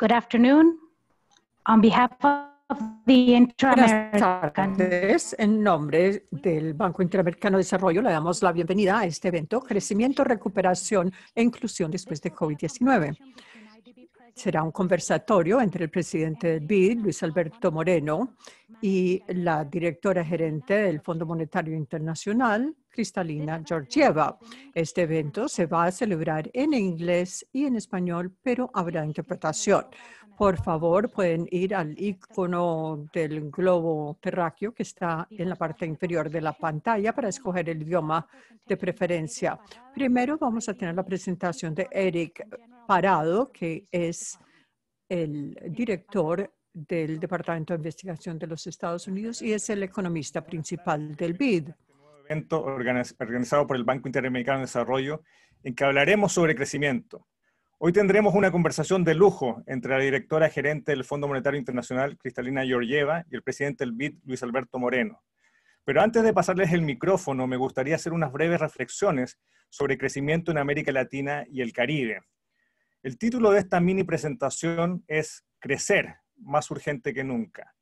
Good afternoon. En nombre del Banco Interamericano de Desarrollo, le damos la bienvenida a este evento Crecimiento, Recuperación e Inclusión después de COVID-19. Será un conversatorio entre el presidente del BID, Luis Alberto Moreno, y la directora gerente del Fondo Monetario Internacional, Cristalina Georgieva. Este evento se va a celebrar en inglés y en español, pero habrá interpretación. Por favor, pueden ir al icono del globo terráqueo que está en la parte inferior de la pantalla para escoger el idioma de preferencia. Primero vamos a tener la presentación de Eric Parado, que es el director del Departamento de Investigación de los Estados Unidos y es el economista principal del BID. Este evento organizado por el Banco Interamericano de Desarrollo en que hablaremos sobre crecimiento. Hoy tendremos una conversación de lujo entre la directora gerente del Fondo Monetario Internacional, Cristalina Georgieva, y el presidente del BID, Luis Alberto Moreno. Pero antes de pasarles el micrófono, me gustaría hacer unas breves reflexiones sobre crecimiento en América Latina y el Caribe, el título de esta mini presentación es Crecer, más urgente que nunca.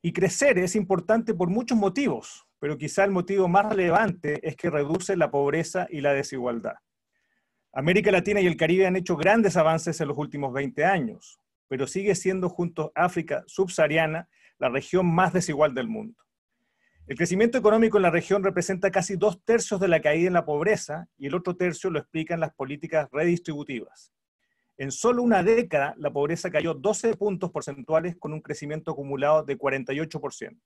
Y crecer es importante por muchos motivos, pero quizá el motivo más relevante es que reduce la pobreza y la desigualdad. América Latina y el Caribe han hecho grandes avances en los últimos 20 años, pero sigue siendo junto a África subsahariana la región más desigual del mundo. El crecimiento económico en la región representa casi dos tercios de la caída en la pobreza y el otro tercio lo explican las políticas redistributivas. En solo una década, la pobreza cayó 12 puntos porcentuales con un crecimiento acumulado de 48%.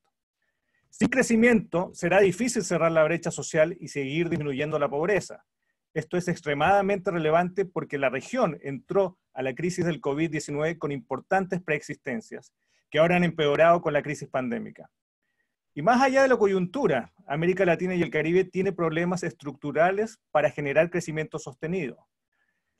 Sin crecimiento, será difícil cerrar la brecha social y seguir disminuyendo la pobreza. Esto es extremadamente relevante porque la región entró a la crisis del COVID-19 con importantes preexistencias, que ahora han empeorado con la crisis pandémica. Y más allá de la coyuntura, América Latina y el Caribe tiene problemas estructurales para generar crecimiento sostenido.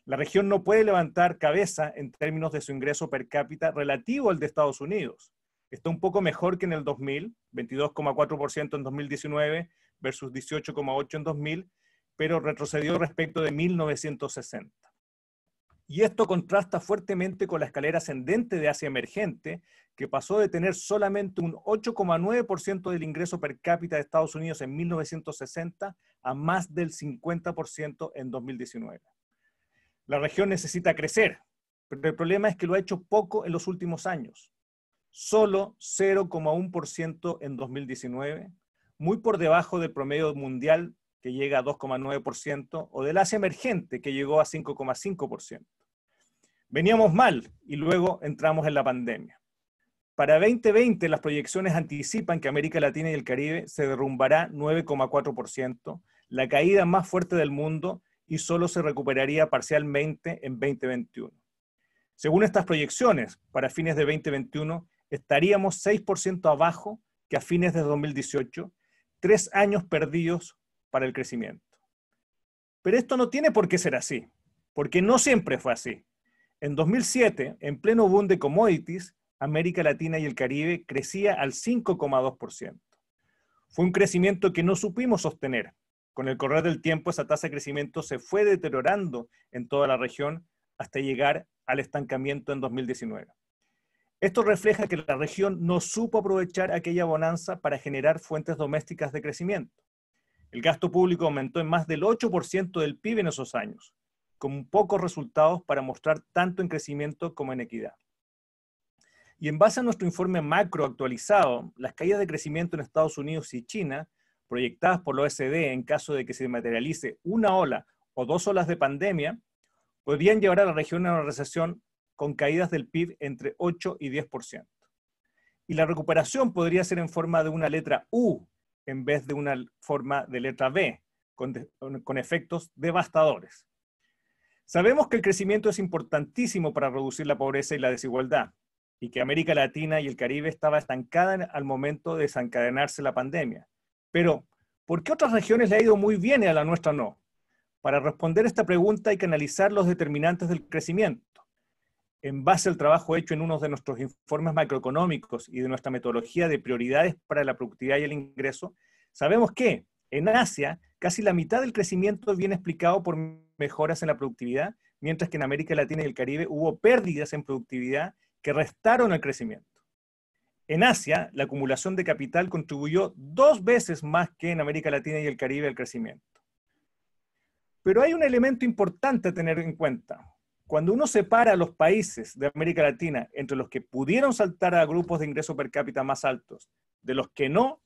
La región no puede levantar cabeza en términos de su ingreso per cápita relativo al de Estados Unidos. Está un poco mejor que en el 2000, 22,4% en 2019 versus 18,8% en 2000, pero retrocedió respecto de 1960. Y esto contrasta fuertemente con la escalera ascendente de Asia emergente, que pasó de tener solamente un 8,9% del ingreso per cápita de Estados Unidos en 1960 a más del 50% en 2019. La región necesita crecer, pero el problema es que lo ha hecho poco en los últimos años. Solo 0,1% en 2019, muy por debajo del promedio mundial que llega a 2,9% o del Asia emergente que llegó a 5,5%. Veníamos mal y luego entramos en la pandemia. Para 2020 las proyecciones anticipan que América Latina y el Caribe se derrumbará 9,4%, la caída más fuerte del mundo y solo se recuperaría parcialmente en 2021. Según estas proyecciones, para fines de 2021 estaríamos 6% abajo que a fines de 2018, tres años perdidos para el crecimiento. Pero esto no tiene por qué ser así, porque no siempre fue así. En 2007, en pleno boom de commodities, América Latina y el Caribe crecía al 5,2%. Fue un crecimiento que no supimos sostener con el correr del tiempo, esa tasa de crecimiento se fue deteriorando en toda la región hasta llegar al estancamiento en 2019. Esto refleja que la región no supo aprovechar aquella bonanza para generar fuentes domésticas de crecimiento. El gasto público aumentó en más del 8% del PIB en esos años, con pocos resultados para mostrar tanto en crecimiento como en equidad. Y en base a nuestro informe macro actualizado, las caídas de crecimiento en Estados Unidos y China proyectadas por la OSD en caso de que se materialice una ola o dos olas de pandemia, podrían llevar a la región a una recesión con caídas del PIB entre 8 y 10%. Y la recuperación podría ser en forma de una letra U en vez de una forma de letra B, con, efectos devastadores. Sabemos que el crecimiento es importantísimo para reducir la pobreza y la desigualdad, y que América Latina y el Caribe estaba estancada al momento de desencadenarse la pandemia. Pero, ¿por qué otras regiones le ha ido muy bien y a la nuestra no? Para responder esta pregunta hay que analizar los determinantes del crecimiento. En base al trabajo hecho en uno de nuestros informes macroeconómicos y de nuestra metodología de prioridades para la productividad y el ingreso, sabemos que en Asia casi la mitad del crecimiento viene explicado por mejoras en la productividad, mientras que en América Latina y el Caribe hubo pérdidas en productividad que restaron al crecimiento. En Asia, la acumulación de capital contribuyó dos veces más que en América Latina y el Caribe al crecimiento. Pero hay un elemento importante a tener en cuenta. Cuando uno separa los países de América Latina entre los que pudieron saltar a grupos de ingreso per cápita más altos de los que no,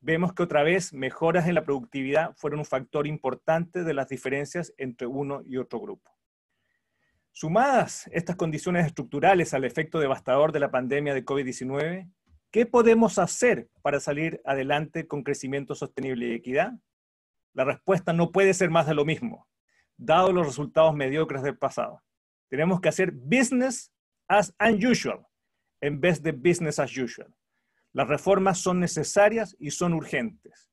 vemos que otra vez mejoras en la productividad fueron un factor importante de las diferencias entre uno y otro grupo. Sumadas estas condiciones estructurales al efecto devastador de la pandemia de COVID-19, ¿Qué podemos hacer para salir adelante con crecimiento sostenible y equidad? La respuesta no puede ser más de lo mismo, dado los resultados mediocres del pasado. Tenemos que hacer business as unusual en vez de business as usual. Las reformas son necesarias y son urgentes.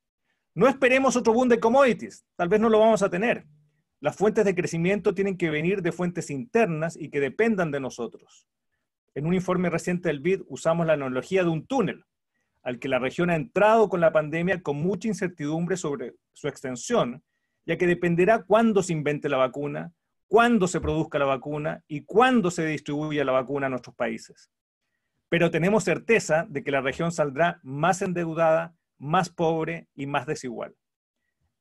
No esperemos otro boom de commodities, tal vez no lo vamos a tener. Las fuentes de crecimiento tienen que venir de fuentes internas y que dependan de nosotros. En un informe reciente del BID usamos la analogía de un túnel al que la región ha entrado con la pandemia con mucha incertidumbre sobre su extensión, ya que dependerá cuándo se invente la vacuna, cuándo se produzca la vacuna y cuándo se distribuya la vacuna a nuestros países. Pero tenemos certeza de que la región saldrá más endeudada, más pobre y más desigual.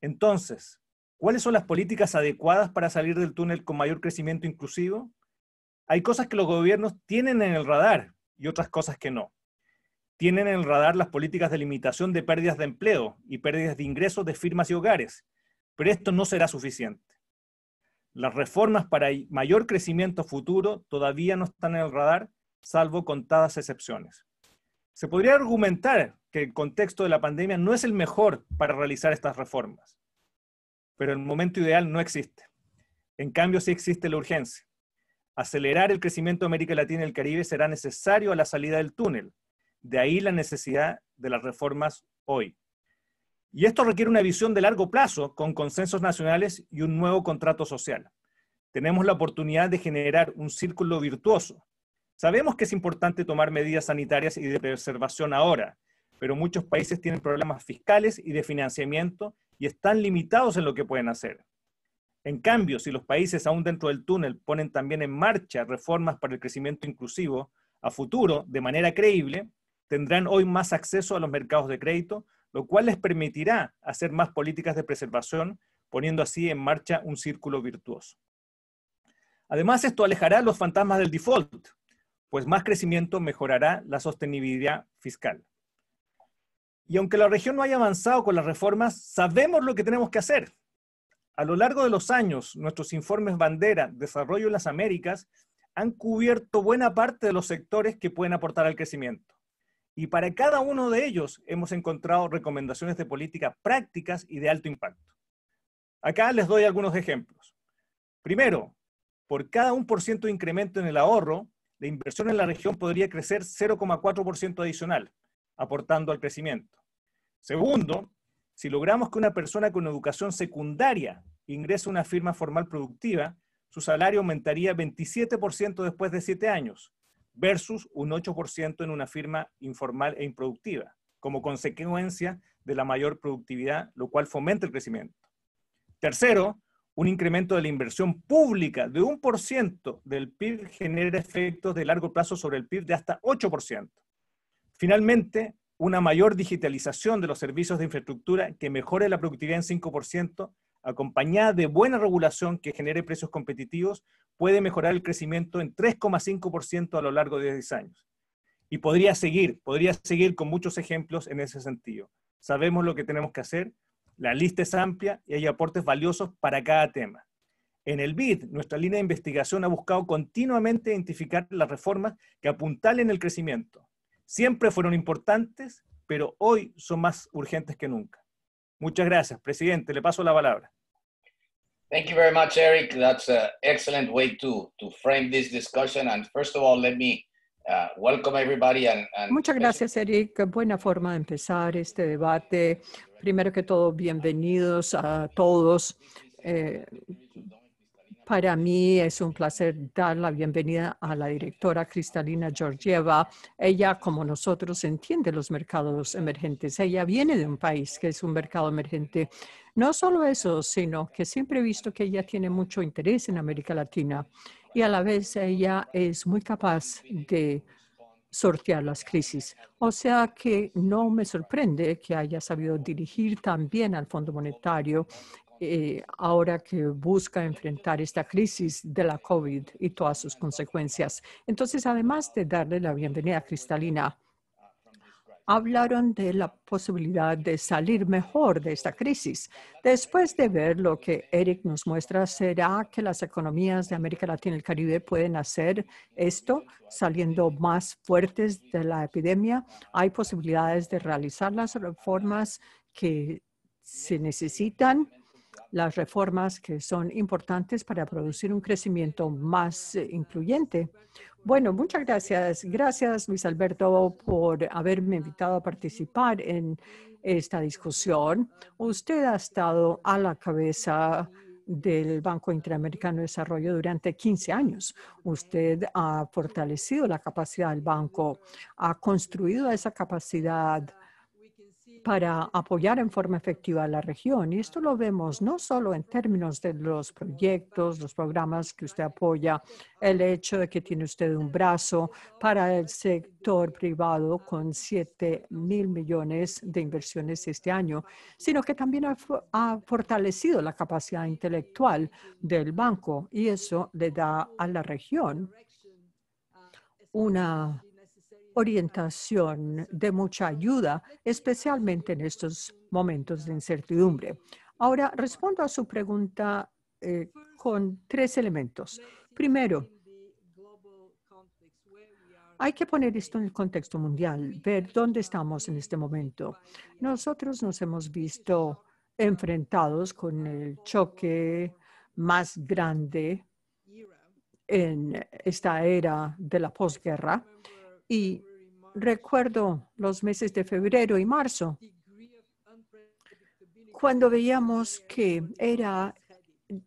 Entonces, ¿cuáles son las políticas adecuadas para salir del túnel con mayor crecimiento inclusivo? hay cosas que los gobiernos tienen en el radar y otras cosas que no. Tienen en el radar las políticas de limitación de pérdidas de empleo y pérdidas de ingresos de firmas y hogares, pero esto no será suficiente. Las reformas para mayor crecimiento futuro todavía no están en el radar, salvo contadas excepciones. Se podría argumentar que el contexto de la pandemia no es el mejor para realizar estas reformas, pero el momento ideal no existe. En cambio, sí existe la urgencia. Acelerar el crecimiento de América Latina y el Caribe será necesario a la salida del túnel. De ahí la necesidad de las reformas hoy. Y esto requiere una visión de largo plazo con consensos nacionales y un nuevo contrato social. Tenemos la oportunidad de generar un círculo virtuoso. Sabemos que es importante tomar medidas sanitarias y de preservación ahora, pero muchos países tienen problemas fiscales y de financiamiento y están limitados en lo que pueden hacer. En cambio, si los países aún dentro del túnel ponen también en marcha reformas para el crecimiento inclusivo a futuro de manera creíble, tendrán hoy más acceso a los mercados de crédito, lo cual les permitirá hacer más políticas de preservación, poniendo así en marcha un círculo virtuoso. Además, esto alejará los fantasmas del default, pues más crecimiento mejorará la sostenibilidad fiscal. Y aunque la región no haya avanzado con las reformas, sabemos lo que tenemos que hacer a lo largo de los años, nuestros informes bandera, desarrollo en las Américas, han cubierto buena parte de los sectores que pueden aportar al crecimiento. Y para cada uno de ellos hemos encontrado recomendaciones de políticas prácticas y de alto impacto. Acá les doy algunos ejemplos. Primero, por cada 1% de incremento en el ahorro, la inversión en la región podría crecer 0,4% adicional, aportando al crecimiento. Segundo, si logramos que una persona con educación secundaria ingresa una firma formal productiva, su salario aumentaría 27% después de 7 años, versus un 8% en una firma informal e improductiva, como consecuencia de la mayor productividad, lo cual fomenta el crecimiento. Tercero, un incremento de la inversión pública de 1% del PIB genera efectos de largo plazo sobre el PIB de hasta 8%. Finalmente, una mayor digitalización de los servicios de infraestructura que mejore la productividad en 5% acompañada de buena regulación que genere precios competitivos, puede mejorar el crecimiento en 3,5% a lo largo de 10 años. Y podría seguir, podría seguir con muchos ejemplos en ese sentido. Sabemos lo que tenemos que hacer, la lista es amplia y hay aportes valiosos para cada tema. En el BID, nuestra línea de investigación ha buscado continuamente identificar las reformas que apuntalen el crecimiento. Siempre fueron importantes, pero hoy son más urgentes que nunca. Muchas gracias, presidente. Le paso la palabra. Thank you Eric. That's Muchas gracias, Eric. Buena forma de empezar este debate. Primero que todo, bienvenidos a todos. Eh, para mí es un placer dar la bienvenida a la directora Cristalina Georgieva. Ella, como nosotros, entiende los mercados emergentes. Ella viene de un país que es un mercado emergente. No solo eso, sino que siempre he visto que ella tiene mucho interés en América Latina y a la vez ella es muy capaz de sortear las crisis. O sea que no me sorprende que haya sabido dirigir también al Fondo Monetario eh, ahora que busca enfrentar esta crisis de la COVID y todas sus consecuencias. Entonces, además de darle la bienvenida a Cristalina, hablaron de la posibilidad de salir mejor de esta crisis. Después de ver lo que Eric nos muestra, ¿será que las economías de América Latina y el Caribe pueden hacer esto saliendo más fuertes de la epidemia? ¿Hay posibilidades de realizar las reformas que se necesitan? las reformas que son importantes para producir un crecimiento más eh, incluyente. Bueno, muchas gracias. Gracias, Luis Alberto, por haberme invitado a participar en esta discusión. Usted ha estado a la cabeza del Banco Interamericano de Desarrollo durante 15 años. Usted ha fortalecido la capacidad del banco, ha construido esa capacidad para apoyar en forma efectiva a la región. Y esto lo vemos no solo en términos de los proyectos, los programas que usted apoya, el hecho de que tiene usted un brazo para el sector privado con 7 mil millones de inversiones este año, sino que también ha fortalecido la capacidad intelectual del banco y eso le da a la región una orientación, de mucha ayuda, especialmente en estos momentos de incertidumbre. Ahora, respondo a su pregunta eh, con tres elementos. Primero, hay que poner esto en el contexto mundial, ver dónde estamos en este momento. Nosotros nos hemos visto enfrentados con el choque más grande en esta era de la posguerra y recuerdo los meses de febrero y marzo, cuando veíamos que era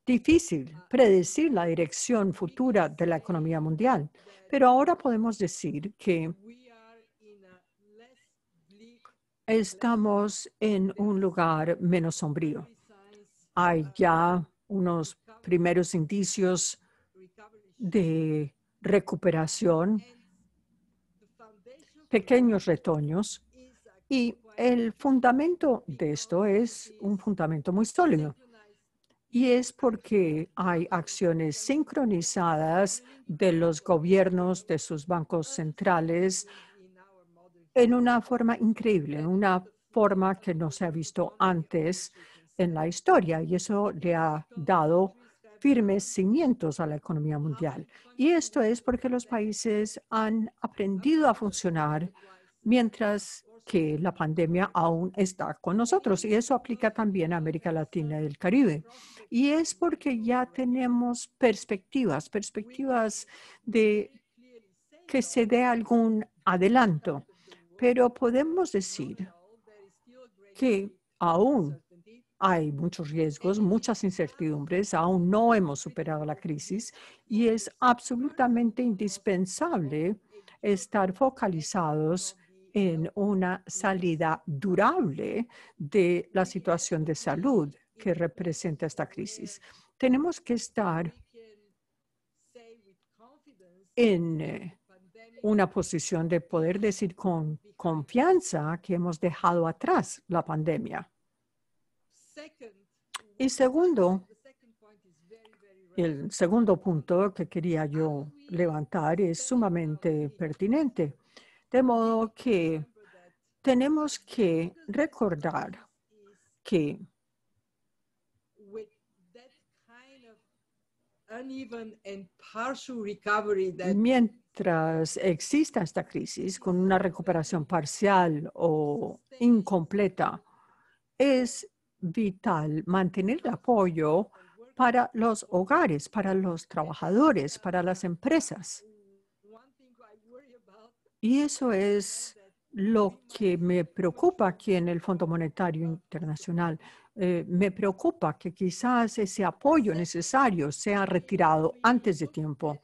difícil predecir la dirección futura de la economía mundial. Pero ahora podemos decir que estamos en un lugar menos sombrío. Hay ya unos primeros indicios de recuperación pequeños retoños y el fundamento de esto es un fundamento muy sólido y es porque hay acciones sincronizadas de los gobiernos, de sus bancos centrales, en una forma increíble, una forma que no se ha visto antes en la historia y eso le ha dado firmes cimientos a la economía mundial. Y esto es porque los países han aprendido a funcionar mientras que la pandemia aún está con nosotros. Y eso aplica también a América Latina y el Caribe. Y es porque ya tenemos perspectivas, perspectivas de que se dé algún adelanto. Pero podemos decir que aún hay muchos riesgos, muchas incertidumbres, aún no hemos superado la crisis y es absolutamente indispensable estar focalizados en una salida durable de la situación de salud que representa esta crisis. Tenemos que estar en eh, una posición de poder decir con confianza que hemos dejado atrás la pandemia. Y segundo, el segundo punto que quería yo levantar es sumamente pertinente. De modo que tenemos que recordar que mientras exista esta crisis con una recuperación parcial o incompleta, es vital mantener el apoyo para los hogares, para los trabajadores, para las empresas. Y eso es lo que me preocupa aquí en el Fondo Monetario Internacional. Eh, me preocupa que quizás ese apoyo necesario sea retirado antes de tiempo.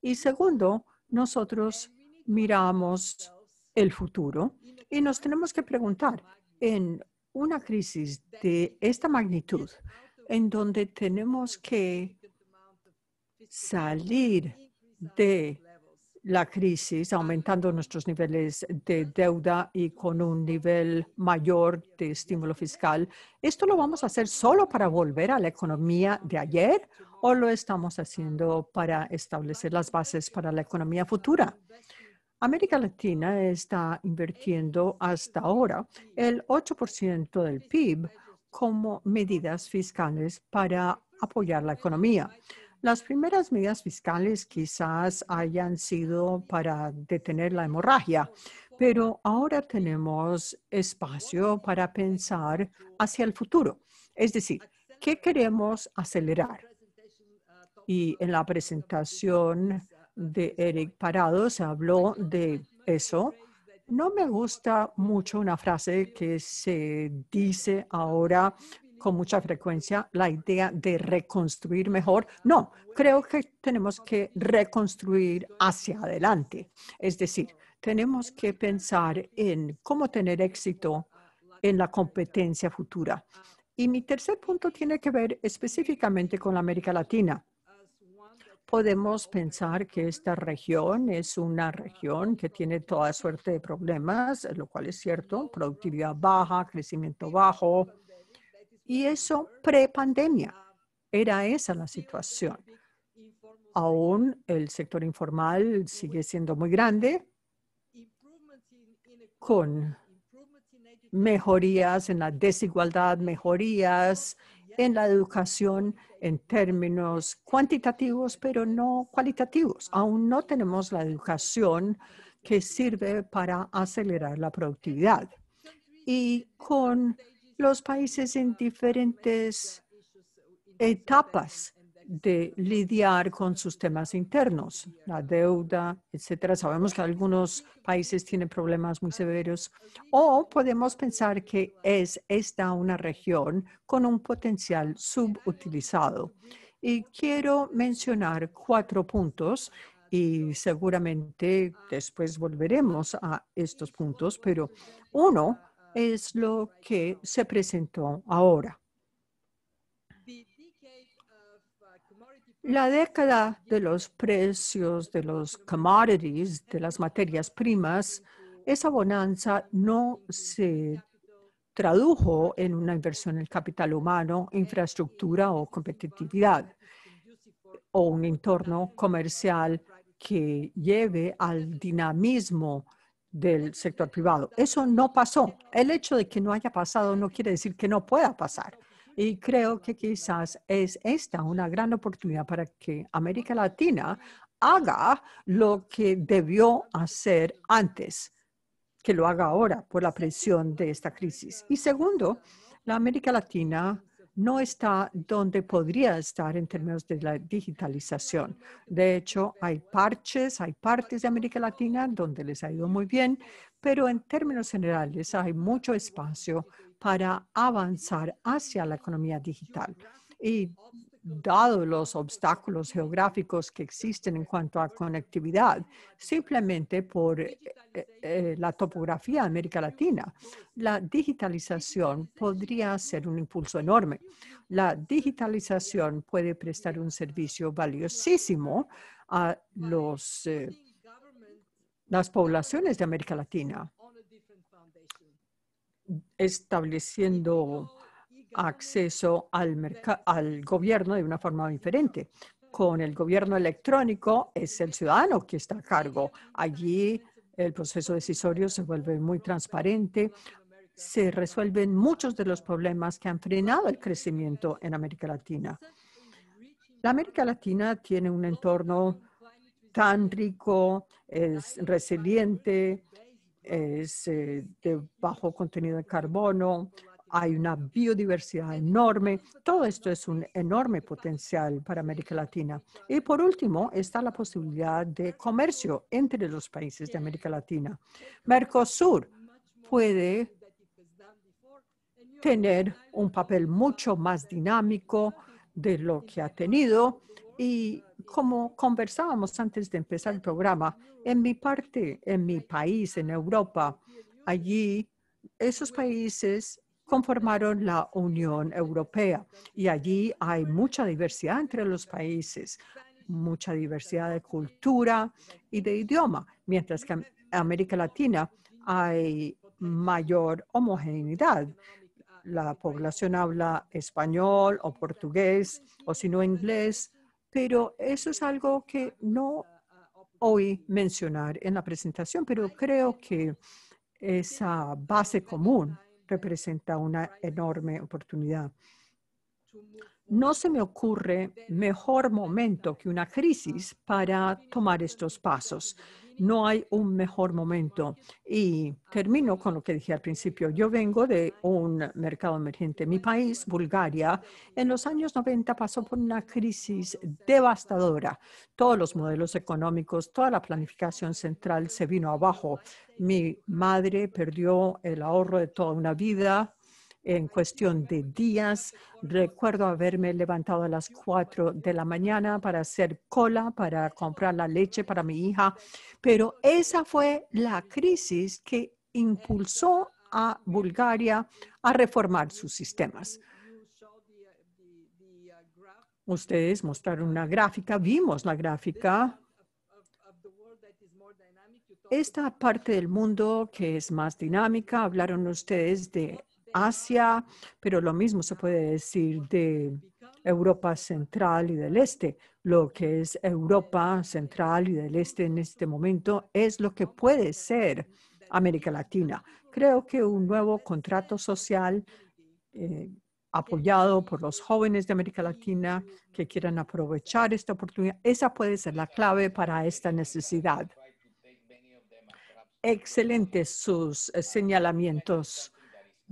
Y segundo, nosotros miramos el futuro y nos tenemos que preguntar en una crisis de esta magnitud, en donde tenemos que salir de la crisis, aumentando nuestros niveles de deuda y con un nivel mayor de estímulo fiscal. ¿Esto lo vamos a hacer solo para volver a la economía de ayer o lo estamos haciendo para establecer las bases para la economía futura? América Latina está invirtiendo hasta ahora el 8% del PIB como medidas fiscales para apoyar la economía. Las primeras medidas fiscales quizás hayan sido para detener la hemorragia, pero ahora tenemos espacio para pensar hacia el futuro. Es decir, ¿qué queremos acelerar? Y en la presentación de Eric Parados habló de eso. No me gusta mucho una frase que se dice ahora con mucha frecuencia, la idea de reconstruir mejor. No, creo que tenemos que reconstruir hacia adelante. Es decir, tenemos que pensar en cómo tener éxito en la competencia futura. Y mi tercer punto tiene que ver específicamente con la América Latina podemos pensar que esta región es una región que tiene toda suerte de problemas, lo cual es cierto, productividad baja, crecimiento bajo, y eso pre-pandemia. Era esa la situación. Aún el sector informal sigue siendo muy grande, con mejorías en la desigualdad, mejorías en la educación en términos cuantitativos, pero no cualitativos. Aún no tenemos la educación que sirve para acelerar la productividad. Y con los países en diferentes etapas de lidiar con sus temas internos, la deuda, etcétera. Sabemos que algunos países tienen problemas muy severos. O podemos pensar que es esta una región con un potencial subutilizado. Y quiero mencionar cuatro puntos y seguramente después volveremos a estos puntos, pero uno es lo que se presentó ahora. La década de los precios de los commodities, de las materias primas, esa bonanza no se tradujo en una inversión en el capital humano, infraestructura o competitividad, o un entorno comercial que lleve al dinamismo del sector privado. Eso no pasó. El hecho de que no haya pasado no quiere decir que no pueda pasar. Y creo que quizás es esta una gran oportunidad para que América Latina haga lo que debió hacer antes, que lo haga ahora por la presión de esta crisis. Y segundo, la América Latina no está donde podría estar en términos de la digitalización. De hecho, hay parches, hay partes de América Latina donde les ha ido muy bien, pero en términos generales hay mucho espacio para avanzar hacia la economía digital. Y dado los obstáculos geográficos que existen en cuanto a conectividad, simplemente por eh, eh, la topografía de América Latina, la digitalización podría ser un impulso enorme. La digitalización puede prestar un servicio valiosísimo a los, eh, las poblaciones de América Latina estableciendo acceso al, al gobierno de una forma diferente. Con el gobierno electrónico es el ciudadano que está a cargo. Allí el proceso decisorio se vuelve muy transparente. Se resuelven muchos de los problemas que han frenado el crecimiento en América Latina. La América Latina tiene un entorno tan rico, es resiliente, es eh, de bajo contenido de carbono, hay una biodiversidad enorme. Todo esto es un enorme potencial para América Latina. Y por último, está la posibilidad de comercio entre los países de América Latina. Mercosur puede tener un papel mucho más dinámico de lo que ha tenido y como conversábamos antes de empezar el programa, en mi parte, en mi país, en Europa, allí esos países conformaron la Unión Europea y allí hay mucha diversidad entre los países, mucha diversidad de cultura y de idioma, mientras que en América Latina hay mayor homogeneidad. La población habla español o portugués o si no inglés pero eso es algo que no oí mencionar en la presentación, pero creo que esa base común representa una enorme oportunidad. No se me ocurre mejor momento que una crisis para tomar estos pasos no hay un mejor momento. Y termino con lo que dije al principio. Yo vengo de un mercado emergente. Mi país, Bulgaria, en los años 90 pasó por una crisis devastadora. Todos los modelos económicos, toda la planificación central se vino abajo. Mi madre perdió el ahorro de toda una vida en cuestión de días. Recuerdo haberme levantado a las 4 de la mañana para hacer cola, para comprar la leche para mi hija, pero esa fue la crisis que impulsó a Bulgaria a reformar sus sistemas. Ustedes mostraron una gráfica, vimos la gráfica. Esta parte del mundo que es más dinámica, hablaron ustedes de Asia, pero lo mismo se puede decir de Europa Central y del Este. Lo que es Europa Central y del Este en este momento es lo que puede ser América Latina. Creo que un nuevo contrato social eh, apoyado por los jóvenes de América Latina que quieran aprovechar esta oportunidad, esa puede ser la clave para esta necesidad. Excelentes sus eh, señalamientos.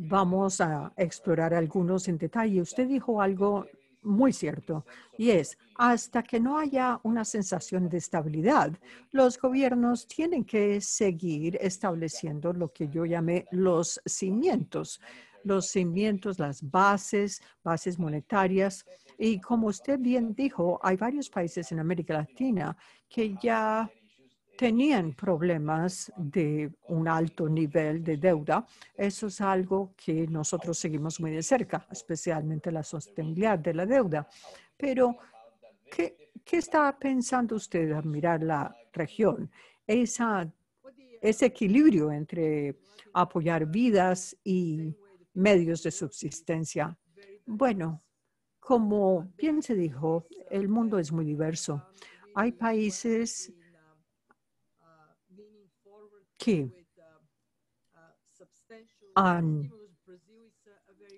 Vamos a explorar algunos en detalle. Usted dijo algo muy cierto y es, hasta que no haya una sensación de estabilidad, los gobiernos tienen que seguir estableciendo lo que yo llamé los cimientos, los cimientos, las bases, bases monetarias. Y como usted bien dijo, hay varios países en América Latina que ya tenían problemas de un alto nivel de deuda. Eso es algo que nosotros seguimos muy de cerca, especialmente la sostenibilidad de la deuda. Pero, ¿qué, qué está pensando usted al mirar la región? Esa, ese equilibrio entre apoyar vidas y medios de subsistencia. Bueno, como bien se dijo, el mundo es muy diverso. Hay países que han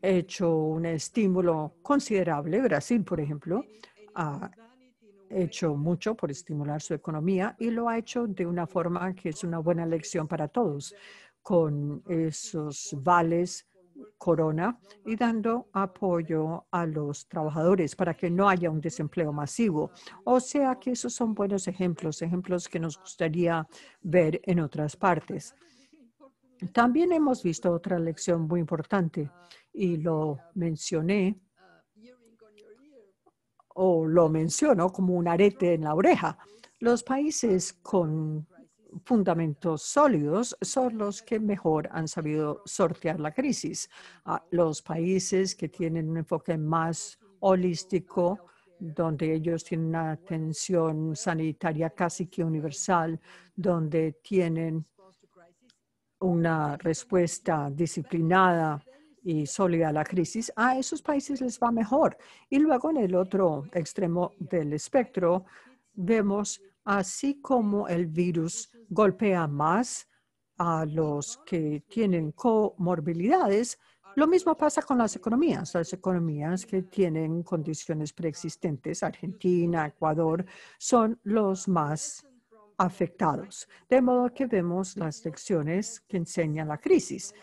hecho un estímulo considerable. Brasil, por ejemplo, ha hecho mucho por estimular su economía y lo ha hecho de una forma que es una buena lección para todos, con esos vales Corona y dando apoyo a los trabajadores para que no haya un desempleo masivo. O sea que esos son buenos ejemplos, ejemplos que nos gustaría ver en otras partes. También hemos visto otra lección muy importante y lo mencioné o lo menciono como un arete en la oreja. Los países con fundamentos sólidos son los que mejor han sabido sortear la crisis. Ah, los países que tienen un enfoque más holístico, donde ellos tienen una atención sanitaria casi que universal, donde tienen una respuesta disciplinada y sólida a la crisis, a esos países les va mejor. Y luego en el otro extremo del espectro vemos Así como el virus golpea más a los que tienen comorbilidades, lo mismo pasa con las economías. Las economías que tienen condiciones preexistentes, Argentina, Ecuador, son los más afectados. De modo que vemos las lecciones que enseña la crisis,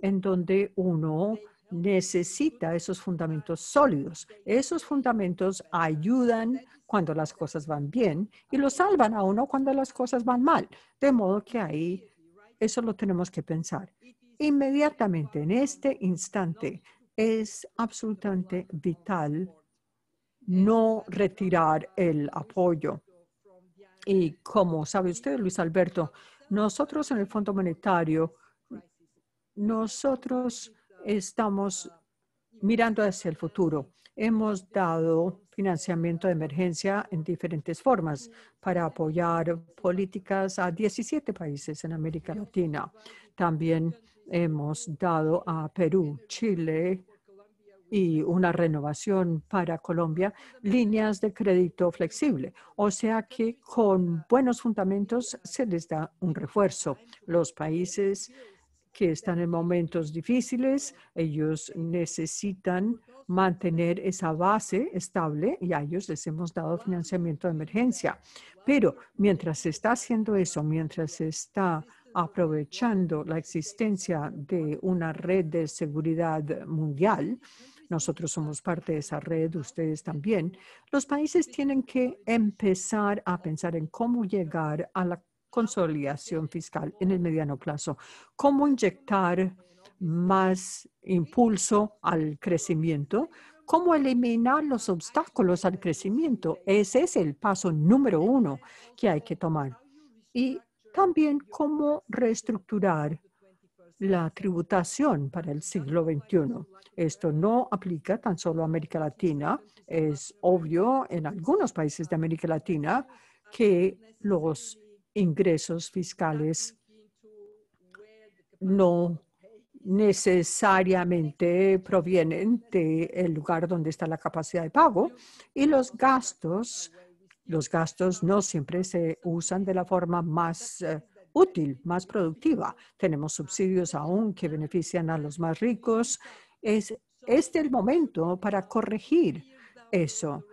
en donde uno necesita esos fundamentos sólidos. Esos fundamentos ayudan cuando las cosas van bien y lo salvan a uno cuando las cosas van mal. De modo que ahí eso lo tenemos que pensar. Inmediatamente, en este instante, es absolutamente vital no retirar el apoyo. Y como sabe usted, Luis Alberto, nosotros en el Fondo Monetario, nosotros estamos mirando hacia el futuro. Hemos dado financiamiento de emergencia en diferentes formas para apoyar políticas a 17 países en América Latina. También hemos dado a Perú, Chile y una renovación para Colombia, líneas de crédito flexible. O sea que con buenos fundamentos se les da un refuerzo. Los países que están en momentos difíciles, ellos necesitan mantener esa base estable y a ellos les hemos dado financiamiento de emergencia. Pero mientras se está haciendo eso, mientras se está aprovechando la existencia de una red de seguridad mundial, nosotros somos parte de esa red, ustedes también, los países tienen que empezar a pensar en cómo llegar a la consolidación fiscal en el mediano plazo. ¿Cómo inyectar más impulso al crecimiento? ¿Cómo eliminar los obstáculos al crecimiento? Ese es el paso número uno que hay que tomar. Y también cómo reestructurar la tributación para el siglo XXI. Esto no aplica tan solo a América Latina. Es obvio en algunos países de América Latina que los ingresos fiscales. No necesariamente provienen del el lugar donde está la capacidad de pago y los gastos, los gastos no siempre se usan de la forma más eh, útil, más productiva. Tenemos subsidios aún que benefician a los más ricos. Es este el momento para corregir eso,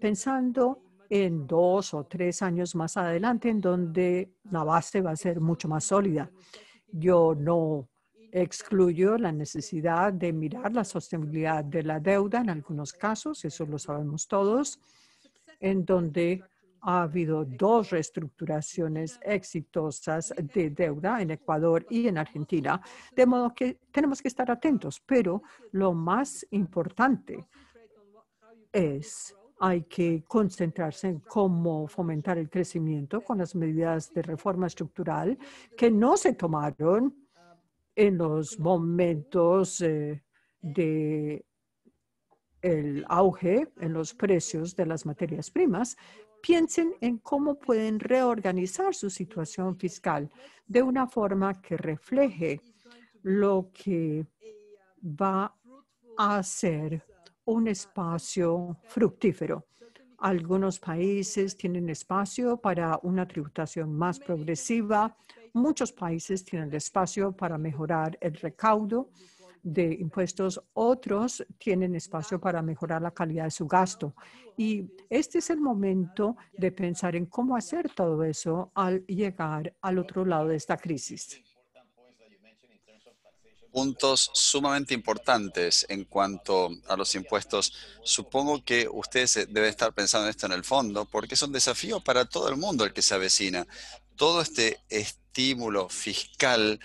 pensando en dos o tres años más adelante, en donde la base va a ser mucho más sólida. Yo no excluyo la necesidad de mirar la sostenibilidad de la deuda en algunos casos, eso lo sabemos todos, en donde ha habido dos reestructuraciones exitosas de deuda en Ecuador y en Argentina, de modo que tenemos que estar atentos, pero lo más importante es hay que concentrarse en cómo fomentar el crecimiento con las medidas de reforma estructural que no se tomaron en los momentos del eh, de el auge en los precios de las materias primas, piensen en cómo pueden reorganizar su situación fiscal de una forma que refleje lo que va a ser un espacio fructífero. Algunos países tienen espacio para una tributación más progresiva. Muchos países tienen espacio para mejorar el recaudo de impuestos. Otros tienen espacio para mejorar la calidad de su gasto. Y este es el momento de pensar en cómo hacer todo eso al llegar al otro lado de esta crisis puntos sumamente importantes en cuanto a los impuestos. Supongo que ustedes eh, deben estar pensando en esto en el fondo, porque es un desafío para todo el mundo el que se avecina. Todo este estímulo fiscal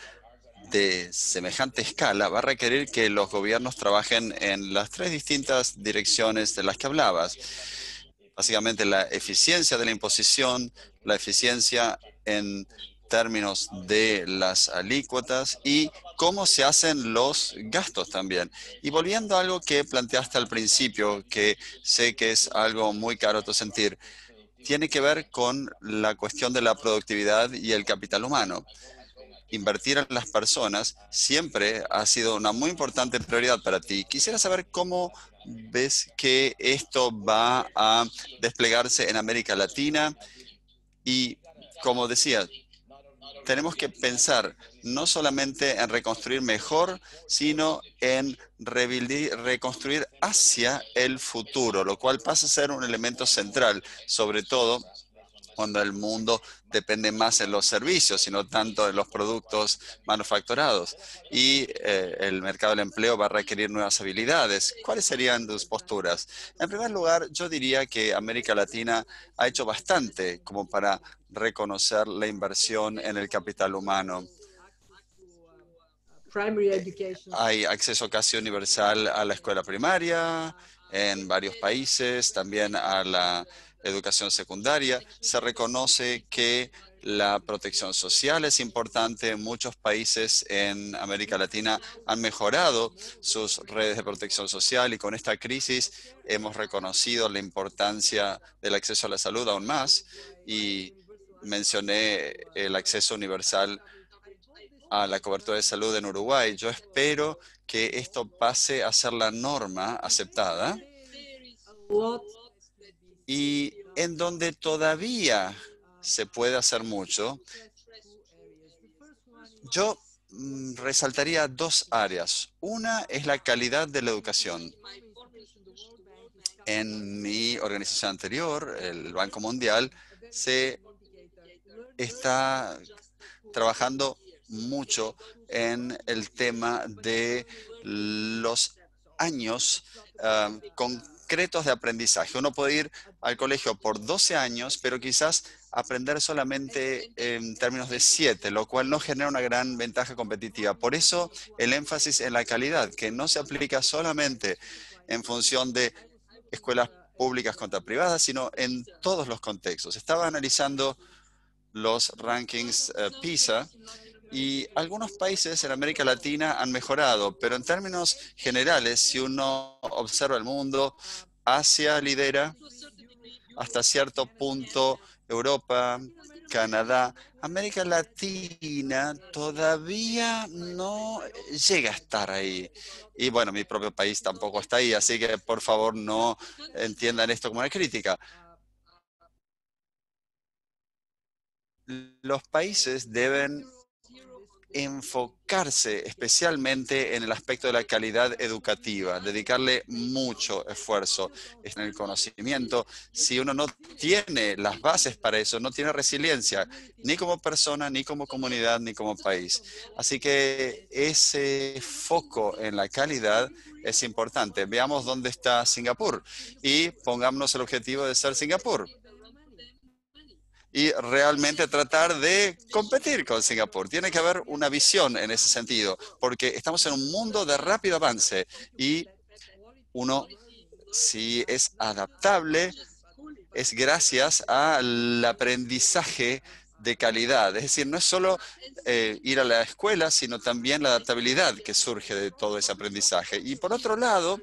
de semejante escala va a requerir que los gobiernos trabajen en las tres distintas direcciones de las que hablabas. Básicamente la eficiencia de la imposición, la eficiencia en términos de las alícuotas y cómo se hacen los gastos también. Y volviendo a algo que planteaste al principio, que sé que es algo muy caro de sentir, tiene que ver con la cuestión de la productividad y el capital humano. Invertir en las personas siempre ha sido una muy importante prioridad para ti. Quisiera saber cómo ves que esto va a desplegarse en América Latina y, como decía, tenemos que pensar no solamente en reconstruir mejor, sino en reconstruir hacia el futuro, lo cual pasa a ser un elemento central, sobre todo cuando el mundo depende más en los servicios, y no tanto en los productos manufacturados. Y eh, el mercado del empleo va a requerir nuevas habilidades. ¿Cuáles serían tus posturas? En primer lugar, yo diría que América Latina ha hecho bastante como para reconocer la inversión en el capital humano. Eh, hay acceso casi universal a la escuela primaria en varios países, también a la educación secundaria. Se reconoce que la protección social es importante. Muchos países en América Latina han mejorado sus redes de protección social y con esta crisis hemos reconocido la importancia del acceso a la salud aún más y mencioné el acceso universal a la cobertura de salud en Uruguay. Yo espero que esto pase a ser la norma aceptada y en donde todavía se puede hacer mucho, yo mm, resaltaría dos áreas. Una es la calidad de la educación. En mi organización anterior, el Banco Mundial, se está trabajando mucho en el tema de los años ah, con de aprendizaje. Uno puede ir al colegio por 12 años, pero quizás aprender solamente en términos de 7, lo cual no genera una gran ventaja competitiva. Por eso el énfasis en la calidad, que no se aplica solamente en función de escuelas públicas contra privadas, sino en todos los contextos. Estaba analizando los rankings eh, PISA y algunos países en América Latina han mejorado, pero en términos generales, si uno observa el mundo, Asia lidera hasta cierto punto, Europa, Canadá, América Latina todavía no llega a estar ahí. Y bueno, mi propio país tampoco está ahí, así que por favor no entiendan esto como una crítica. Los países deben enfocarse especialmente en el aspecto de la calidad educativa, dedicarle mucho esfuerzo en el conocimiento. Si uno no tiene las bases para eso, no tiene resiliencia, ni como persona, ni como comunidad, ni como país. Así que ese foco en la calidad es importante. Veamos dónde está Singapur y pongámonos el objetivo de ser Singapur y realmente tratar de competir con Singapur. Tiene que haber una visión en ese sentido, porque estamos en un mundo de rápido avance y uno, si es adaptable, es gracias al aprendizaje de calidad. Es decir, no es solo eh, ir a la escuela, sino también la adaptabilidad que surge de todo ese aprendizaje. Y por otro lado,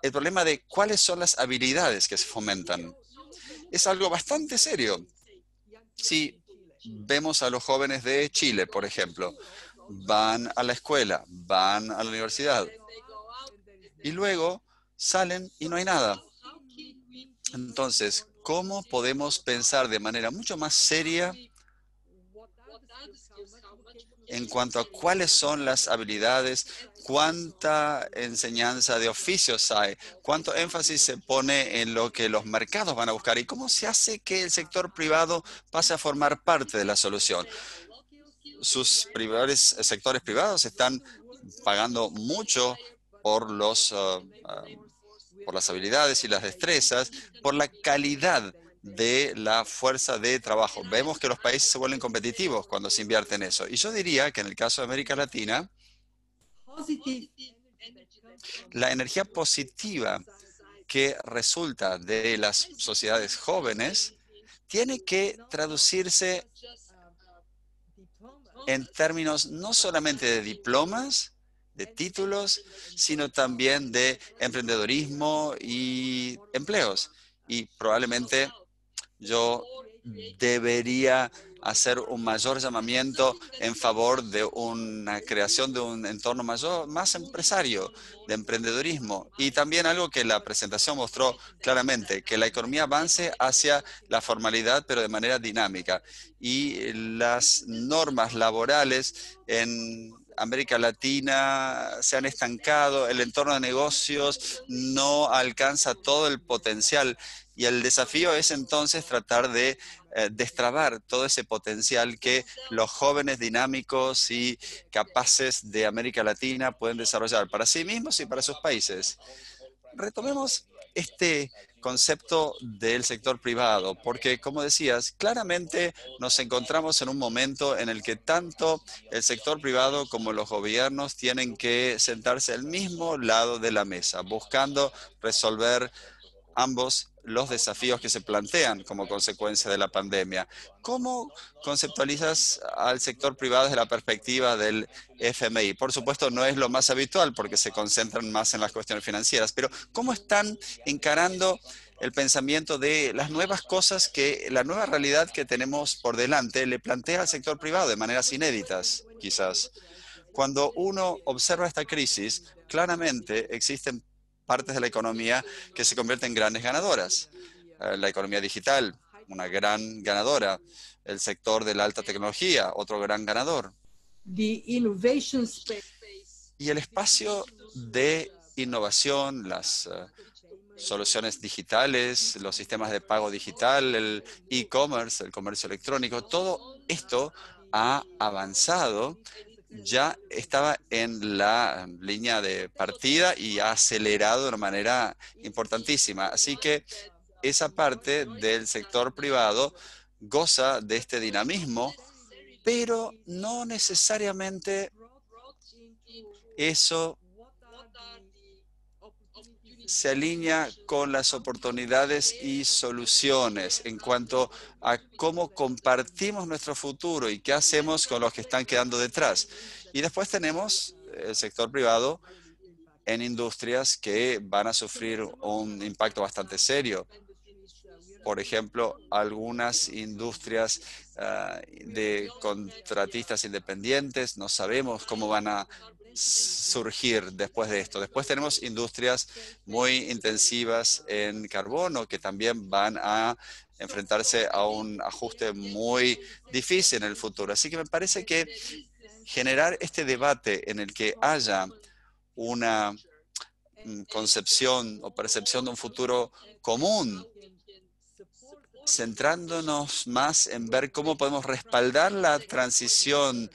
el problema de cuáles son las habilidades que se fomentan. Es algo bastante serio si vemos a los jóvenes de Chile, por ejemplo, van a la escuela, van a la universidad y luego salen y no hay nada. Entonces, ¿cómo podemos pensar de manera mucho más seria en cuanto a cuáles son las habilidades, cuánta enseñanza de oficios hay, cuánto énfasis se pone en lo que los mercados van a buscar y cómo se hace que el sector privado pase a formar parte de la solución. Sus sectores privados están pagando mucho por los ah, ah, por las habilidades y las destrezas, por la calidad de la fuerza de trabajo. Vemos que los países se vuelven competitivos cuando se invierte en eso. Y yo diría que en el caso de América Latina, la energía positiva que resulta de las sociedades jóvenes tiene que traducirse en términos no solamente de diplomas, de títulos, sino también de emprendedorismo y empleos. Y probablemente yo debería hacer un mayor llamamiento en favor de una creación de un entorno mayor, más empresario, de emprendedorismo. Y también algo que la presentación mostró claramente, que la economía avance hacia la formalidad, pero de manera dinámica. Y las normas laborales en América Latina se han estancado, el entorno de negocios no alcanza todo el potencial y el desafío es entonces tratar de eh, destrabar todo ese potencial que los jóvenes dinámicos y capaces de América Latina pueden desarrollar para sí mismos y para sus países. Retomemos este concepto del sector privado, porque como decías, claramente nos encontramos en un momento en el que tanto el sector privado como los gobiernos tienen que sentarse al mismo lado de la mesa, buscando resolver ambos los desafíos que se plantean como consecuencia de la pandemia. ¿Cómo conceptualizas al sector privado desde la perspectiva del FMI? Por supuesto, no es lo más habitual porque se concentran más en las cuestiones financieras, pero ¿cómo están encarando el pensamiento de las nuevas cosas que, la nueva realidad que tenemos por delante le plantea al sector privado de maneras inéditas, quizás? Cuando uno observa esta crisis, claramente existen partes de la economía que se convierten en grandes ganadoras. Eh, la economía digital, una gran ganadora. El sector de la alta tecnología, otro gran ganador. Y el espacio de innovación, las eh, soluciones digitales, los sistemas de pago digital, el e-commerce, el comercio electrónico, todo esto ha avanzado ya estaba en la em, línea de partida y ha acelerado de una manera importantísima. Así que esa parte del sector privado goza de este dinamismo, pero no necesariamente eso se alinea con las oportunidades y soluciones en cuanto a cómo compartimos nuestro futuro y qué hacemos con los que están quedando detrás. Y después tenemos el sector privado en industrias que van a sufrir un impacto bastante serio. Por ejemplo, algunas industrias ah, de contratistas independientes, no sabemos cómo van a surgir después de esto. Después tenemos industrias muy intensivas en carbono que también van a enfrentarse a un ajuste muy difícil en el futuro. Así que me parece que generar este debate en el que haya una mm, concepción o percepción de un futuro común, centrándonos más en ver cómo podemos respaldar la transición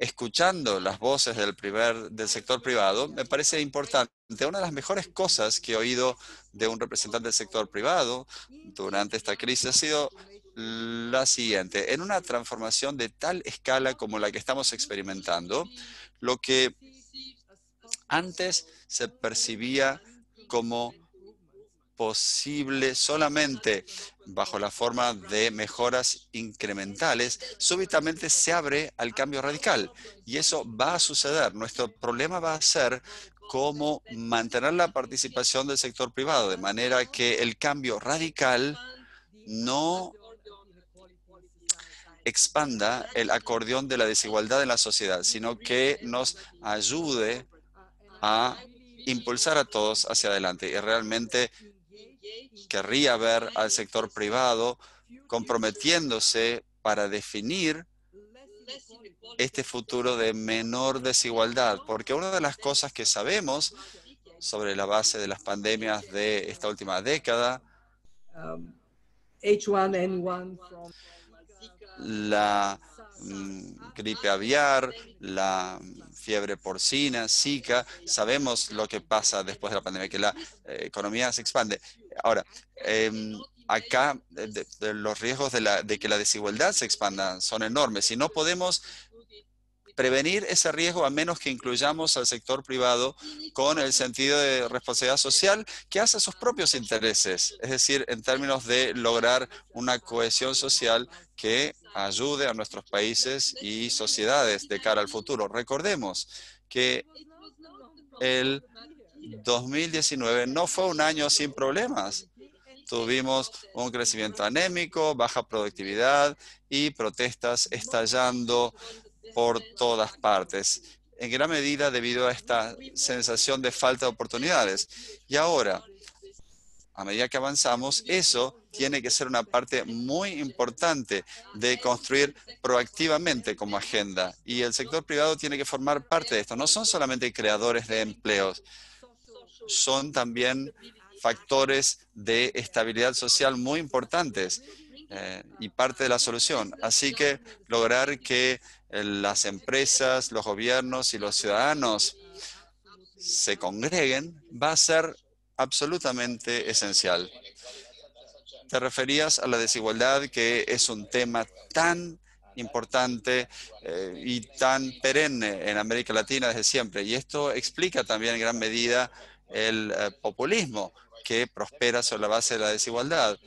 escuchando las voces del, primer, del sector privado, me parece importante. Una de las mejores cosas que he oído de un representante del sector privado durante esta crisis ha sido la siguiente. En una transformación de tal escala como la que estamos experimentando, lo que antes se percibía como posible solamente bajo la forma de mejoras incrementales, súbitamente se abre al cambio radical. Y eso va a suceder. Nuestro problema va a ser cómo mantener la participación del sector privado, de manera que el cambio radical no expanda el acordeón de la desigualdad en la sociedad, sino que nos ayude a impulsar a todos hacia adelante y realmente querría ver al sector privado comprometiéndose para definir este futuro de menor desigualdad, porque una de las cosas que sabemos sobre la base de las pandemias de esta última década, um, la Mm, gripe aviar, la fiebre porcina, Zika. Sabemos lo que pasa después de la pandemia, que la eh, economía se expande. Ahora, em, acá los riesgos de, de que la desigualdad se expanda son enormes y no podemos prevenir ese riesgo a menos que incluyamos al sector privado con el sentido de responsabilidad social que hace sus propios intereses, es decir, en términos de lograr una cohesión social que ayude a nuestros países y sociedades de cara al futuro. Recordemos que el 2019 no fue un año sin problemas. Tuvimos un crecimiento anémico, baja productividad y protestas estallando por todas partes, en gran medida debido a esta sensación de falta de oportunidades. Y ahora, a medida que avanzamos, eso tiene que ser una parte muy importante de construir proactivamente como agenda. Y el sector privado tiene que formar parte de esto. No son solamente creadores de empleos, son también factores de estabilidad social muy importantes eh, y parte de la solución. Así que lograr que eh, las empresas, los gobiernos y los ciudadanos se congreguen va a ser absolutamente esencial. Te referías a la desigualdad, que es un tema tan importante eh, y tan perenne en América Latina desde siempre. Y esto explica también en gran medida el eh, populismo que prospera sobre la base de la desigualdad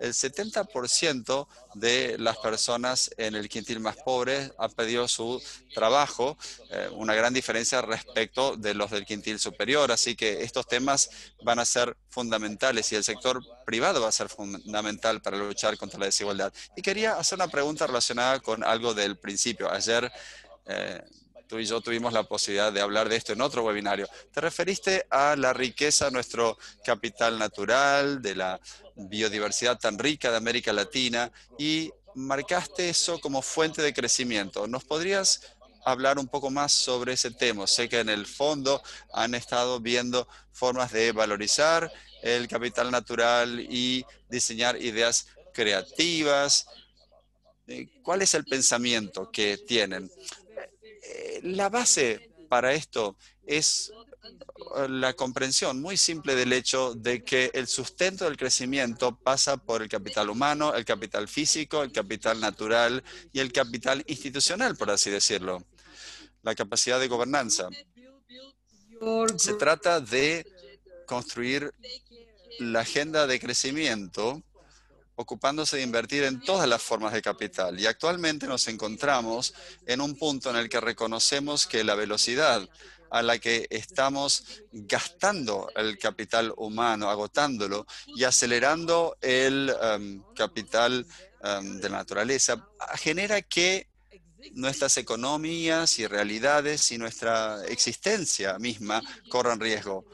el 70% de las personas en el quintil más pobre ha pedido su trabajo, eh, una gran diferencia respecto de los del quintil superior. Así que estos temas van a ser fundamentales y el sector privado va a ser fundamental para luchar contra la desigualdad. Y quería hacer una pregunta relacionada con algo del principio. Ayer eh, tú y yo tuvimos la posibilidad de hablar de esto en otro webinario. Te referiste a la riqueza, de nuestro capital natural, de la biodiversidad tan rica de América Latina y marcaste eso como fuente de crecimiento. ¿Nos podrías hablar un poco más sobre ese tema? Sé que en el fondo han estado viendo formas de valorizar el capital natural y diseñar ideas creativas. Eh, ¿Cuál es el pensamiento que tienen? Eh, la base para esto es eh, la comprensión muy simple del hecho de que el sustento del crecimiento pasa por el capital humano, el capital físico, el capital natural y el capital institucional, por así decirlo, la capacidad de gobernanza. Se trata de construir la agenda de crecimiento ocupándose de invertir en todas las formas de capital. Y actualmente nos encontramos en un punto en el que reconocemos que la velocidad a la que estamos gastando el capital humano, agotándolo y acelerando el em, capital em, de la naturaleza, genera que nuestras economías y realidades y nuestra existencia misma corran riesgo.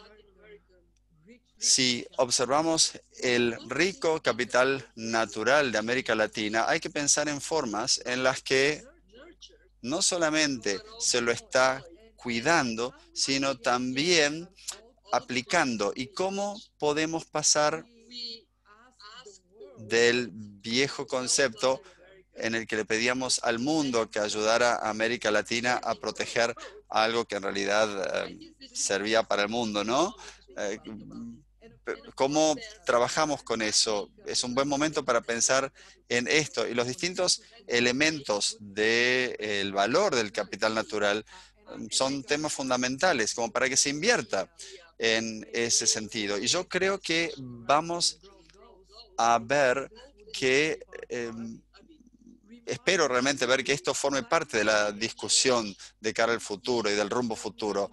Si observamos el rico capital natural de América Latina, hay que pensar en formas en las que no solamente se lo está cuidando, sino también aplicando. ¿Y cómo podemos pasar del viejo concepto en el que le pedíamos al mundo que ayudara a América Latina a proteger algo que en realidad eh, servía para el mundo, ¿no? Eh, cómo trabajamos con eso. Es un buen momento para pensar en esto y los distintos elementos del valor del capital natural mm, son temas fundamentales como para que se invierta en ese sentido. Y yo creo que vamos a ver que, em, espero realmente ver que esto forme parte de la discusión de cara al futuro y del rumbo futuro.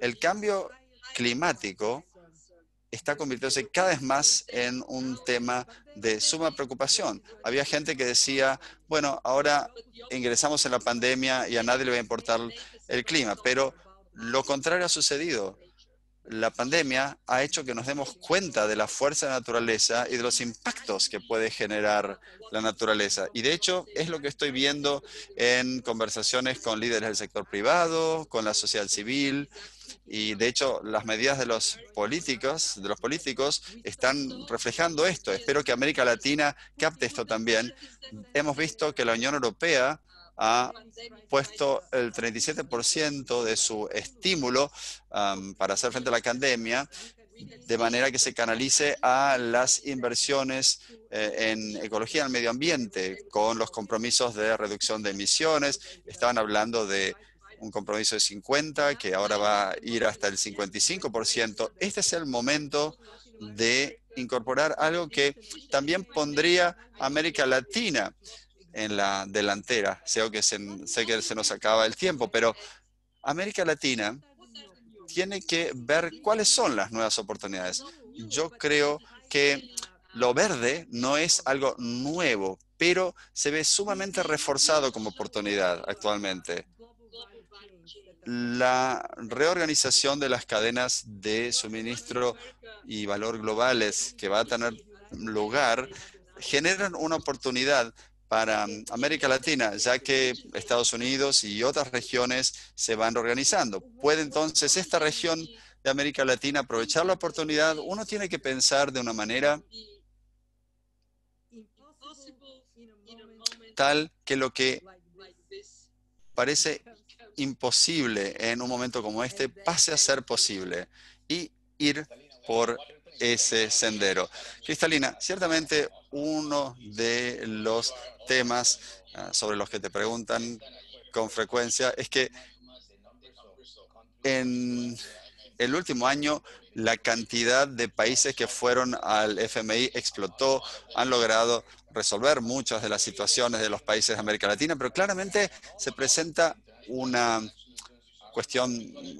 El cambio climático está convirtiéndose cada vez más en un tema de suma preocupación. Había gente que decía, bueno, ahora ingresamos en la pandemia y a nadie le va a importar el clima, pero lo contrario ha sucedido la pandemia ha hecho que nos demos cuenta de la fuerza de la naturaleza y de los impactos que puede generar la naturaleza. Y de hecho es lo que estoy viendo en conversaciones con líderes del sector privado, con la sociedad civil. Y de hecho las medidas de los políticos, de los políticos están reflejando esto. Espero que América Latina capte esto también. Hemos visto que la Unión Europea ha puesto el 37% de su estímulo para hacer frente a la pandemia de manera que se canalice a las inversiones eh, en ecología, en medio ambiente, con los compromisos de reducción de emisiones. Estaban hablando de un compromiso de 50 que ahora va a ir hasta el 55%. Este es el momento de incorporar algo que también pondría América Latina en la delantera. Sé que, se, nos acaba el tiempo, pero América Latina tiene que ver cuáles son las nuevas oportunidades. Yo creo que lo verde no es algo nuevo, pero se ve sumamente reforzado como oportunidad actualmente. La reorganización de las cadenas de suministro y valor globales que va a tener lugar generan una oportunidad para mm, América Latina, ya que Estados Unidos y otras regiones se van organizando. ¿Puede entonces esta región de América Latina aprovechar la oportunidad? Uno tiene que pensar de una manera tal que lo que parece imposible en un momento como este pase a ser posible y ir por ese sendero. Cristalina, ciertamente uno de los temas ah, sobre los que te preguntan con frecuencia es que en el último año la cantidad de países que fueron al FMI explotó, han logrado resolver muchas de las situaciones de los países de América Latina, pero claramente se presenta una cuestión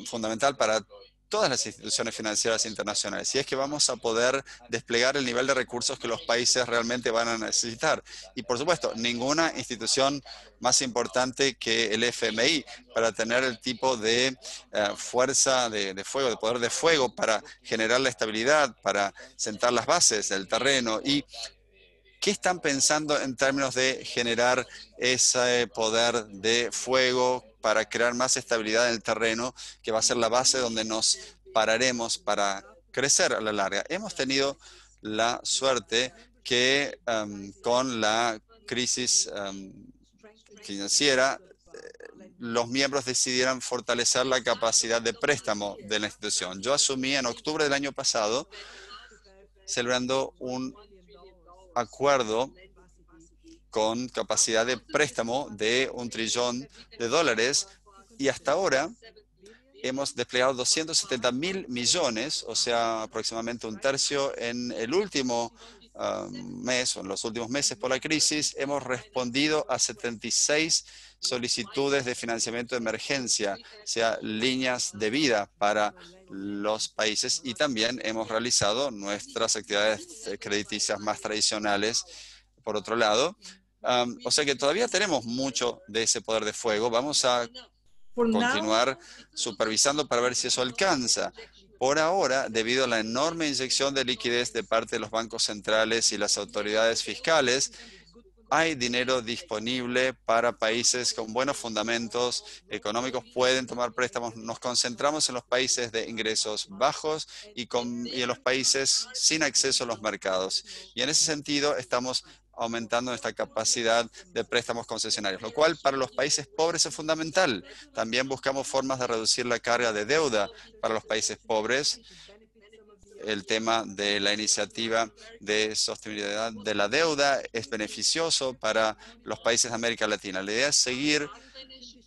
fundamental para todas las instituciones financieras internacionales, si es que vamos a poder desplegar el nivel de recursos que los países realmente van a necesitar. Y por supuesto, ninguna institución más importante que el FMI para tener el tipo de eh, fuerza de, fuego, de poder de fuego para generar la estabilidad, para sentar las bases el terreno y ¿Qué están pensando en términos de generar ese poder de fuego para crear más estabilidad en el terreno, que va a ser la base donde nos pararemos para crecer a la larga. Hemos tenido la suerte que em, con la crisis em, financiera, eh, los miembros decidieran fortalecer la capacidad de préstamo de la institución. Yo asumí en octubre del año pasado, celebrando un acuerdo con capacidad de préstamo de un trillón de dólares y hasta ahora hemos desplegado 270 mil millones, o sea, aproximadamente un tercio en el último um, mes o en los últimos meses por la crisis. Hemos respondido a 76 solicitudes de financiamiento de emergencia, o sea, líneas de vida para los países y también hemos realizado nuestras actividades crediticias más tradicionales. Por otro lado, o sea que todavía tenemos mucho de ese poder de fuego. Vamos a continuar supervisando para ver si eso alcanza. Por ahora, debido a la enorme inyección de liquidez de parte de los bancos centrales y las autoridades fiscales, hay dinero disponible para países con buenos fundamentos económicos, pueden tomar préstamos. Nos concentramos en los países de ingresos bajos y, con, y en los países sin acceso a los mercados. Y en ese sentido, estamos aumentando nuestra capacidad de préstamos concesionarios, lo cual para los países pobres es fundamental. También buscamos formas de reducir la carga de deuda para los países pobres. El tema de la iniciativa de sostenibilidad de la deuda es beneficioso para los países de América Latina. La idea es seguir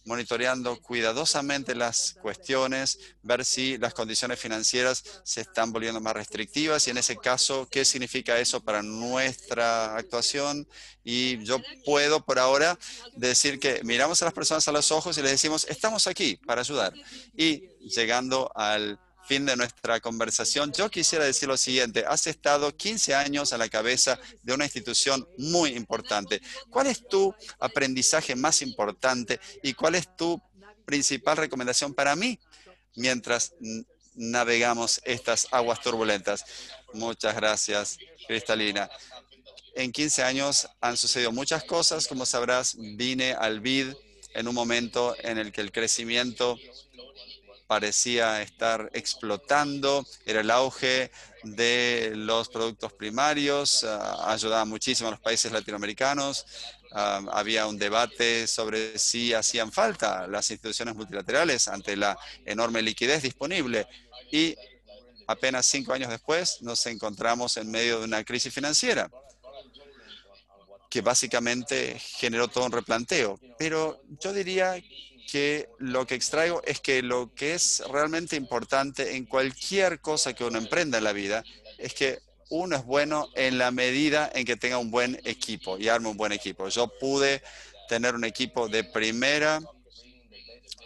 monitoreando cuidadosamente las cuestiones, ver si las condiciones financieras se están volviendo más restrictivas y en ese caso, ¿qué significa eso para nuestra actuación? Y yo puedo por ahora decir que miramos a las personas a los ojos y les decimos, estamos aquí para ayudar. Y llegando al fin de nuestra conversación, yo quisiera decir lo siguiente. Has estado 15 años a la cabeza de una institución muy importante. ¿Cuál es tu aprendizaje más importante y cuál es tu principal recomendación para mí mientras navegamos estas aguas turbulentas? Muchas gracias, Cristalina. En 15 años han sucedido muchas cosas. Como sabrás, vine al BID en un momento en el que el crecimiento parecía estar explotando, era el auge de los productos primarios, ah, ayudaba muchísimo a los países latinoamericanos, ah, había un debate sobre si hacían falta las instituciones multilaterales ante la enorme liquidez disponible y apenas cinco años después nos encontramos en medio de una crisis financiera que básicamente generó todo un replanteo. Pero yo diría que lo que extraigo es que lo que es realmente importante en cualquier cosa que uno emprenda en la vida es que uno es bueno en la medida en que tenga un buen equipo y arme un buen equipo. Yo pude tener un equipo de primera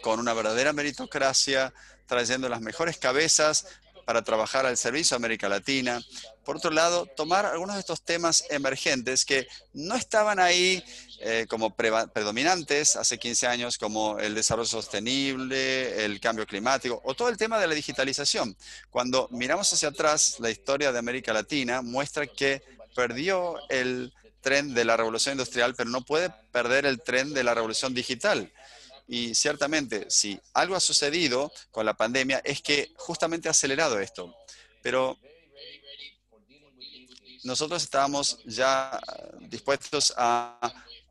con una verdadera meritocracia, trayendo las mejores cabezas para trabajar al servicio de América Latina. Por otro lado, tomar algunos de estos temas emergentes que no estaban ahí eh, como predominantes hace 15 años, como el desarrollo sostenible, el cambio climático o todo el tema de la digitalización. Cuando miramos hacia atrás, la historia de América Latina muestra que perdió el tren de la revolución industrial, pero no puede perder el tren de la revolución digital. Y ciertamente, si algo ha sucedido con la pandemia es que justamente ha acelerado esto. Pero nosotros estábamos ya dispuestos a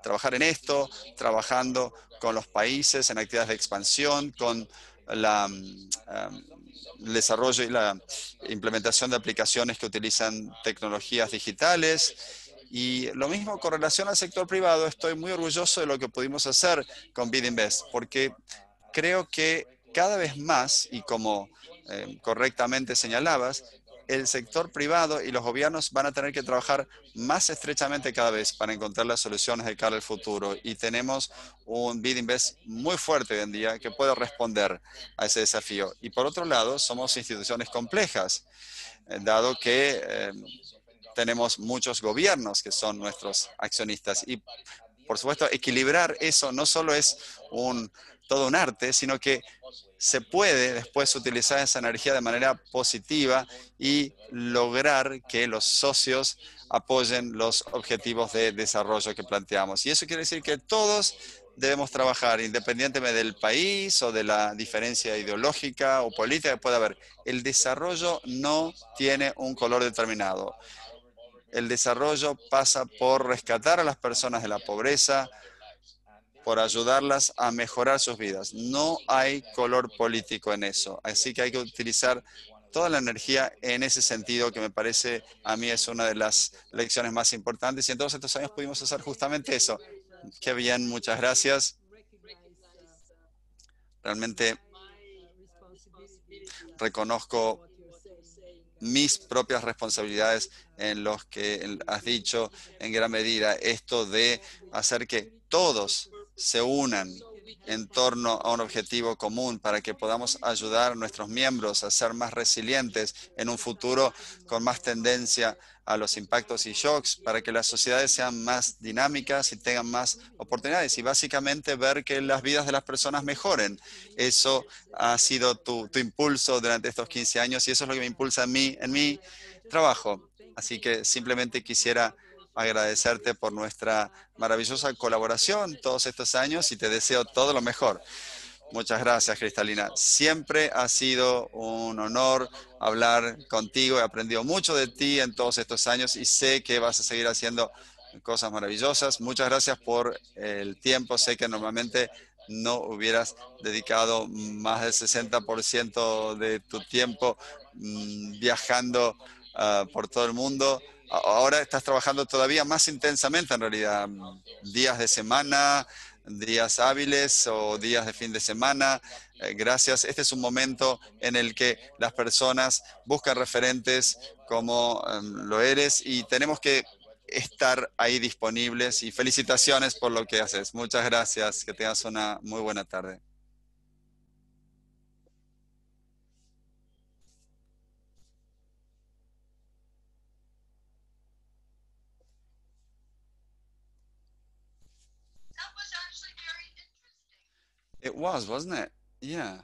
trabajar en esto, trabajando con los países en actividades de expansión, con mm, el desarrollo y la implementación de aplicaciones que utilizan tecnologías digitales. Y lo mismo con relación al sector privado, estoy muy orgulloso de lo que pudimos hacer con Invest, porque creo que cada vez más, y como eh, correctamente señalabas, el sector privado y los gobiernos van a tener que trabajar más estrechamente cada vez para encontrar las soluciones de cara al futuro. Y tenemos un Bid Invest muy fuerte hoy en día que puede responder a ese desafío. Y por otro lado, somos instituciones complejas, eh, dado que eh, tenemos muchos gobiernos que son nuestros accionistas. Y por supuesto, equilibrar eso no solo es un todo un arte, sino que se puede después utilizar esa energía de manera positiva y lograr que los socios apoyen los objetivos de desarrollo que planteamos. Y eso quiere decir que todos debemos trabajar, independientemente del país o de la diferencia ideológica o política que pueda haber. El desarrollo no tiene un color determinado. El desarrollo pasa por rescatar a las personas de la pobreza, por ayudarlas a mejorar sus vidas. No hay color político en eso, así que hay que utilizar toda la energía en ese sentido que me parece a mí es una de las lecciones más importantes y en todos estos años pudimos hacer justamente eso. Qué bien, muchas gracias. Realmente reconozco mis propias responsabilidades en los que has dicho en gran medida esto de hacer que todos se unan en torno a un objetivo común para que podamos ayudar a nuestros miembros a ser más resilientes en un futuro con más tendencia a los impactos y shocks, para que las sociedades sean más dinámicas y tengan más oportunidades y básicamente ver que las vidas de las personas mejoren. Eso ha sido tu, impulso durante estos 15 años y eso es lo que me impulsa a mí en mi trabajo. Así que simplemente quisiera agradecerte por nuestra maravillosa colaboración todos estos años y te deseo todo lo mejor. Muchas gracias, Cristalina. Siempre ha sido un honor hablar contigo. He aprendido mucho de ti en todos estos años y sé que vas a seguir haciendo cosas maravillosas. Muchas gracias por el tiempo. Sé que normalmente no hubieras dedicado más del 60% de tu tiempo mm, viajando ah, por todo el mundo ahora estás trabajando todavía más intensamente en realidad, mm, días de semana, días hábiles o días de fin de semana. Eh, gracias. Este es un momento en el que las personas buscan referentes como em, lo eres y tenemos que estar ahí disponibles y felicitaciones por lo que haces. Muchas gracias. Que tengas una muy buena tarde. It was, wasn't it? Yeah.